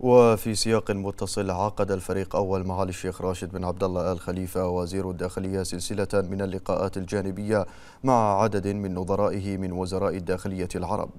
وفي سياق متصل عقد الفريق أول معالي الشيخ راشد بن عبد الله آل خليفة وزير الداخلية سلسلة من اللقاءات الجانبية مع عدد من نظرائه من وزراء الداخلية العرب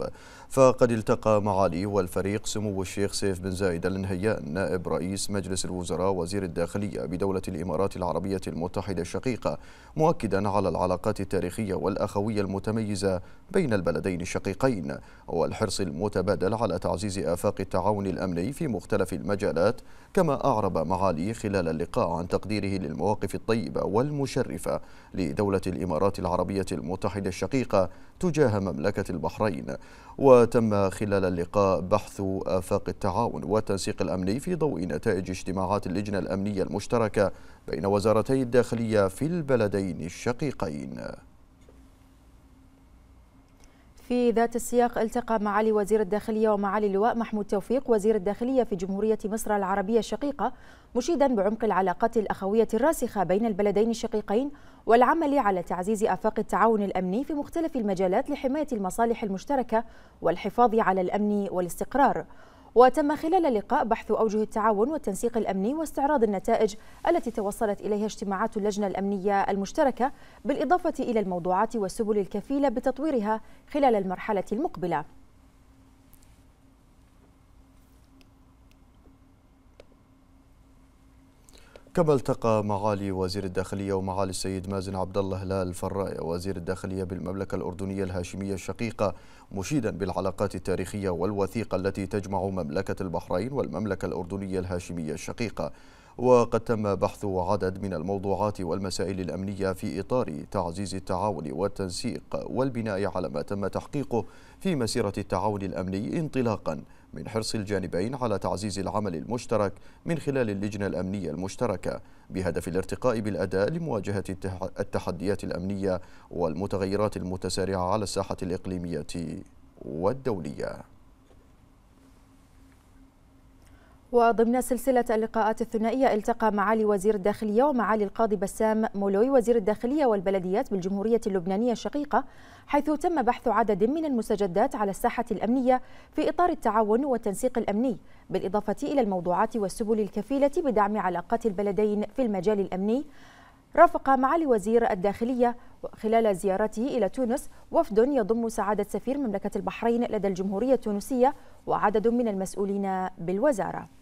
فقد التقى معالي والفريق سمو الشيخ سيف بن زايد النهيان نائب رئيس مجلس الوزراء وزير الداخلية بدولة الإمارات العربية المتحدة الشقيقة مؤكدا على العلاقات التاريخية والأخوية المتميزة بين البلدين الشقيقين والحرص المتبادل على تعزيز آفاق التعاون الأمني في مختلف المجالات كما أعرب معالي خلال اللقاء عن تقديره للمواقف الطيبة والمشرفة لدولة الإمارات العربية المتحدة الشقيقة تجاه مملكة البحرين وتم خلال اللقاء بحث آفاق التعاون والتنسيق الأمني في ضوء نتائج اجتماعات اللجنة الأمنية المشتركة بين وزارتي الداخلية في البلدين الشقيقين في ذات السياق التقى معالي وزير الداخلية ومعالي اللواء محمود توفيق وزير الداخلية في جمهورية مصر العربية الشقيقة مشيدا بعمق العلاقات الأخوية الراسخة بين البلدين الشقيقين والعمل على تعزيز آفاق التعاون الأمني في مختلف المجالات لحماية المصالح المشتركة والحفاظ على الأمن والاستقرار وتم خلال اللقاء بحث أوجه التعاون والتنسيق الأمني واستعراض النتائج التي توصلت إليها اجتماعات اللجنة الأمنية المشتركة بالإضافة إلى الموضوعات والسبل الكفيلة بتطويرها خلال المرحلة المقبلة كما التقى معالي وزير الداخلية ومعالي السيد مازن عبد الله هلال فراية وزير الداخلية بالمملكة الأردنية الهاشمية الشقيقة مشيدا بالعلاقات التاريخية والوثيقة التي تجمع مملكة البحرين والمملكة الأردنية الهاشمية الشقيقة وقد تم بحث عدد من الموضوعات والمسائل الأمنية في إطار تعزيز التعاون والتنسيق والبناء على ما تم تحقيقه في مسيرة التعاون الأمني انطلاقاً من حرص الجانبين على تعزيز العمل المشترك من خلال اللجنة الأمنية المشتركة بهدف الارتقاء بالأداء لمواجهة التحديات الأمنية والمتغيرات المتسارعة على الساحة الإقليمية والدولية وضمن سلسلة اللقاءات الثنائية التقى معالي وزير الداخلية ومعالي القاضي بسام مولوي وزير الداخلية والبلديات بالجمهورية اللبنانية الشقيقة حيث تم بحث عدد من المستجدات على الساحة الأمنية في إطار التعاون والتنسيق الأمني بالإضافة إلى الموضوعات والسبل الكفيلة بدعم علاقات البلدين في المجال الأمني رافق معالي وزير الداخلية خلال زيارته إلى تونس وفد يضم سعادة سفير مملكة البحرين لدى الجمهورية التونسية وعدد من المسؤولين بالوزارة